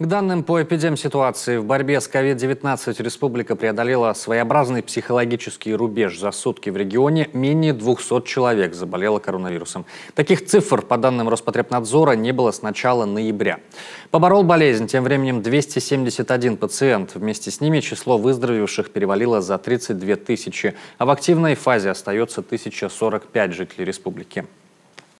К данным по эпидемситуации в борьбе с COVID-19 республика преодолела своеобразный психологический рубеж. За сутки в регионе менее 200 человек заболело коронавирусом. Таких цифр, по данным Роспотребнадзора, не было с начала ноября. Поборол болезнь тем временем 271 пациент. Вместе с ними число выздоровевших перевалило за 32 тысячи, а в активной фазе остается 1045 жителей республики.